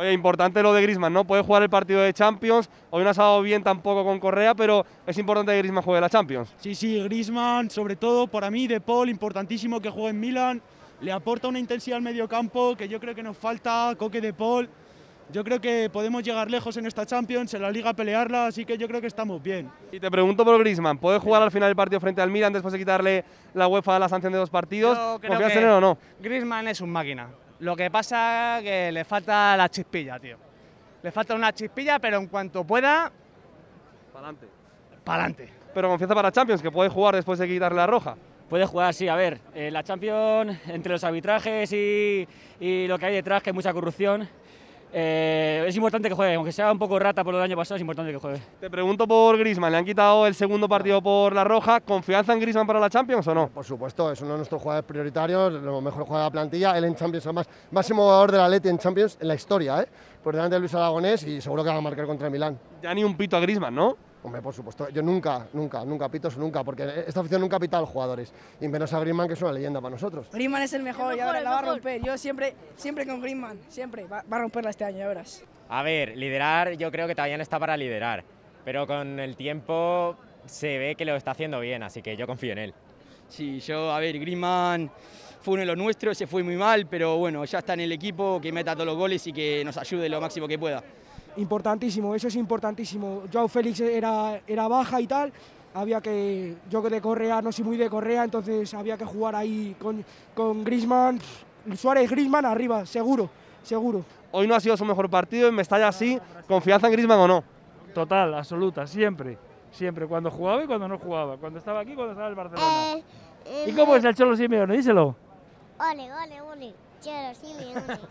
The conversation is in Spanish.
Oye, importante lo de Grisman, ¿no? Puede jugar el partido de Champions. Hoy no ha estado bien tampoco con Correa, pero es importante que Grisman juegue la Champions. Sí, sí, Grisman, sobre todo para mí, De Paul, importantísimo que juegue en Milan. Le aporta una intensidad al mediocampo que yo creo que nos falta. Coque De Paul. Yo creo que podemos llegar lejos en esta Champions, en la Liga pelearla, así que yo creo que estamos bien. Y te pregunto por Griezmann, ¿puede jugar al final del partido frente al Milan después de quitarle la UEFA a la sanción de dos partidos? ¿Confías en él o no? Griezmann es un máquina. Lo que pasa que le falta la chispilla, tío. Le falta una chispilla, pero en cuanto pueda. Para adelante. Para adelante. Pero confianza para Champions, que puede jugar después de quitarle la roja. Puede jugar, sí. A ver, eh, la Champions, entre los arbitrajes y, y lo que hay detrás, que hay mucha corrupción, eh, es importante que juegue, aunque sea un poco rata por el año pasado, es importante que juegue. Te pregunto por Grisman, le han quitado el segundo partido por la roja. ¿Confianza en Grisman para la Champions o no? Por supuesto, es uno de nuestros jugadores prioritarios, lo mejor jugador de la plantilla. Él en Champions, el máximo jugador de la Leti en Champions en la historia, ¿eh? por delante de Luis Aragonés y seguro que va a marcar contra Milán. Ya ni un pito a Grisman, ¿no? Hombre, por supuesto. Yo nunca, nunca, nunca pito eso, nunca, porque esta afición nunca pitado a los jugadores. Y menos a Griezmann, que es una leyenda para nosotros. Griezmann es el mejor, ya la va a romper. Yo siempre, siempre con Griezmann, siempre. Va, a romperla este año, ya verás. A ver, liderar yo creo que todavía no está para liderar. Pero con el tiempo se ve que lo está haciendo bien, así que yo confío en él. Sí, yo, a ver, Griezmann fue uno de los nuestros, se fue muy mal, pero bueno, ya está en el equipo, que meta todos los goles y que nos ayude lo máximo que pueda. Importantísimo, eso es importantísimo. Joao Félix era, era baja y tal, había que, yo que de Correa, no soy muy de Correa, entonces había que jugar ahí con, con Grisman, Suárez Grisman arriba, seguro, seguro. Hoy no ha sido su mejor partido y me estalla así, confianza en Grisman o no. Total, absoluta, siempre, siempre, cuando jugaba y cuando no jugaba, cuando estaba aquí, cuando estaba en el Barcelona. Eh, ¿Y cómo eh, es el Cholo Simeone? Díselo. Ole, ole, ole. Cholo Simeone.